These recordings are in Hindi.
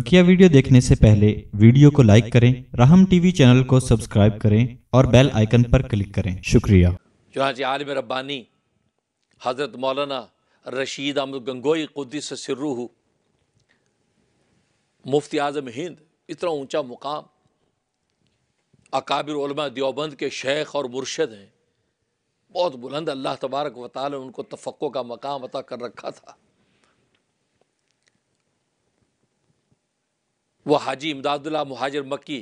बकिया वीडियो देखने से पहले वीडियो को लाइक करें राहम टीवी चैनल को सब्सक्राइब करें और बेल आइकन पर क्लिक करें शुक्रिया चुनाच आलम रब्बानी हज़रत मौलाना रशीद अहमद गंगोई कुद्दीस सिर्रू मुफ्ती आज़म हिंद इतना ऊंचा मुकाम अकाबिर दियोबंद के शेख और मुर्शद हैं बहुत बुलंद अल्लाह तबारक वाली उनको तफ़क़ों का मकाम अता कर रखा था वह हाजी इमदादुल्ला महाजर मक्की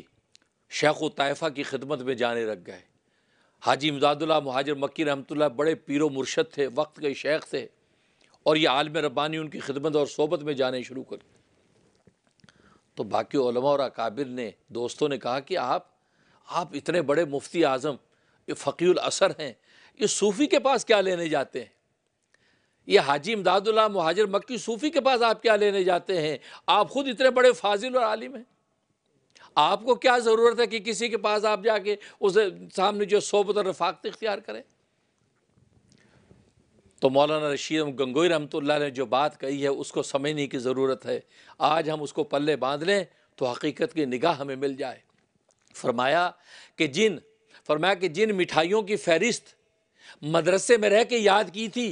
शेख तयफ़ा की खिदमत में जाने रख गए हाजी इमदादुल्ला महाजर मक्की रहमतुल्ला बड़े पीर मुर्शद थे वक्त के शेख थे और ये आलम रब्बानी उनकी खिदमत और सोबत में जाने शुरू कर तो बाकी और अकाबिर ने दोस्तों ने कहा कि आप आप इतने बड़े मुफ्ती आज़म ये फ़कील असर हैं ये सूफ़ी के पास क्या लेने जाते हैं ये हाजी इमदादुल्ला महाजर मक्की सूफ़ी के पास आप क्या लेने जाते हैं आप ख़ुद इतने बड़े फाजिल और आलिम हैं आपको क्या ज़रूरत है कि किसी के पास आप जाके उस सामने जो सोबत और रफाकत इख्तियार करें तो मौलाना रशीद गंगोई रहमत ने जो बात कही है उसको समझने की ज़रूरत है आज हम उसको पल्ले बांध लें तो हकीकत की निगाह हमें मिल जाए फरमाया कि जिन फरमाया कि जिन मिठाइयों की फहरिस्त मदरसे में रह के याद की थी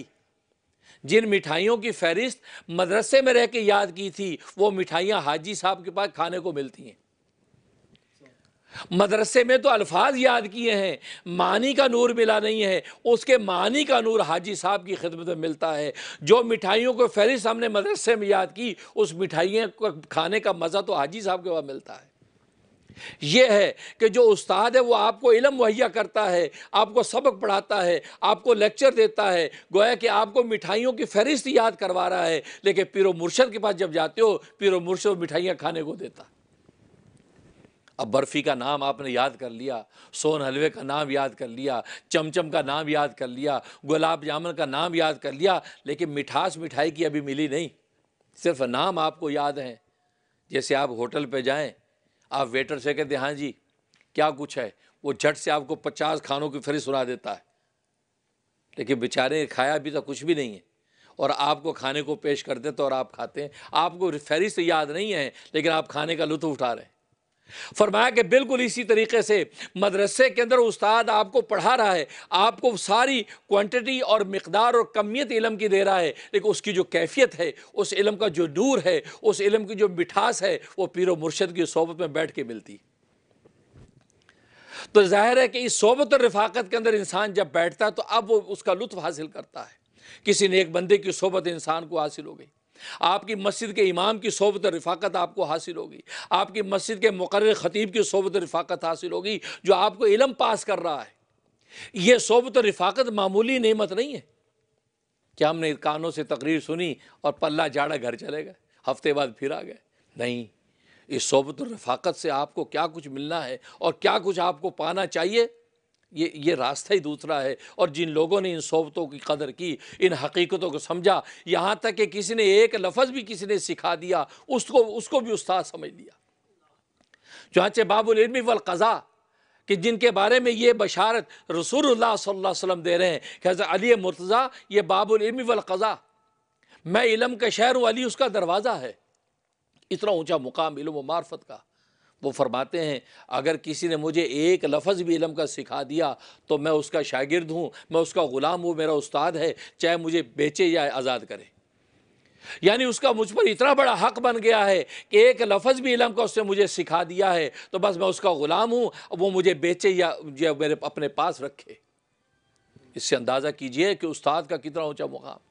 जिन मिठाइयों की फहरिस्त मदरसे में रह के याद की थी वो मिठाइयाँ हाजी साहब के पास खाने को मिलती हैं मदरसे में तो अल्फाज याद किए हैं मानी का नूर मिला नहीं है उसके मानी का नूर हाजी साहब की खिदमत में मिलता है जो मिठाइयों को फहरिस्त हमने मदरसे में याद की उस मिठाइयों को खाने का मज़ा तो हाजी साहब के पास मिलता है ये है कि जो उस्ताद है वो आपको इलम मुहैया करता है आपको सबक पढ़ाता है आपको लेक्चर देता है गोया कि आपको मिठाइयों की फहरिस्त याद करवा रहा है लेकिन पीरो मुर्शद के पास जब जाते हो पीरो मुर्शद मिठाइयाँ खाने को देता अब बर्फ़ी का नाम आपने याद कर लिया सोन हलवे का नाम याद कर लिया चमचम का नाम याद कर लिया गुलाब जामुन का नाम याद कर लिया लेकिन मिठास मिठाई की अभी मिली नहीं सिर्फ नाम आपको याद हैं जैसे आप होटल पे जाएं आप वेटर से कहते हाँ जी क्या कुछ है वो झट से आपको पचास खानों की फ्री सुना देता है लेकिन बेचारे खाया अभी तो कुछ भी नहीं है और आपको खाने को पेश कर देते तो और आप खाते हैं आपको से याद नहीं है लेकिन आप खाने का लुत्फ उठा रहे हैं फरमाया कि बिल्कुल इसी तरीके से मदरसे के अंदर उस्ताद आपको पढ़ा रहा है आपको सारी क्वांटिटी और मकदार और कमियत इलम की दे रहा है लेकिन उसकी जो कैफियत है उस इलम का जो नूर है उस इलम की जो मिठास है वो पीर मुर्शद की सोबत में बैठ के मिलती तो जाहिर है कि इस सोबत और रफाकत के अंदर इंसान जब बैठता है तो अब वो उसका लुत्फ हासिल करता है किसी ने एक बंदे की सोबत इंसान को हासिल हो गई आपकी मस्जिद के इमाम की सोबत रफाकत आपको हासिल होगी आपकी मस्जिद के मुकर ख़तीब की सोबत रफाकत हासिल होगी जो आपको इलम पास कर रहा है यह सोबत रफाकत मामूली नमत नहीं है क्या हमने कानों से तकरीर सुनी और पल्ला जाड़ा घर चले गए हफ्ते बाद फिर आ गए नहीं इस सोबत रफाकत से आपको क्या कुछ मिलना है और क्या कुछ आपको पाना चाहिए ये ये रास्ता ही दूसरा है और जिन लोगों ने इन सोबतों की कदर की इन हकीकतों को समझा यहाँ तक कि किसी ने एक लफज भी किसी ने सिखा दिया उसको उसको भी उस्ताद समझ लिया इलमी बाबुलमी कज़ा कि जिनके बारे में ये बशारत रसूल वसम दे रहे हैं कि अली मुर्तज़ा ये बाबुलमी कज़ा मैं इलम का शहर अली उसका दरवाज़ा है इतना ऊँचा मुकाम इलम व मार्फत का वो फरमाते हैं अगर किसी ने मुझे एक लफ्ज़ भी इलम का सिखा दिया तो मैं उसका शागिर्द हूँ मैं उसका ग़ुलाम हूँ मेरा उस्ताद है चाहे मुझे बेचे या आज़ाद करे यानी उसका मुझ पर इतना बड़ा हक बन गया है कि एक लफ्ज़ भी इलम का उसने मुझे सिखा दिया है तो बस मैं उसका ग़ुलाम हूँ वो मुझे बेचे या, या मेरे अपने पास रखे इससे अंदाज़ा कीजिए कि उस्ताद का कितना ऊँचा मुकाम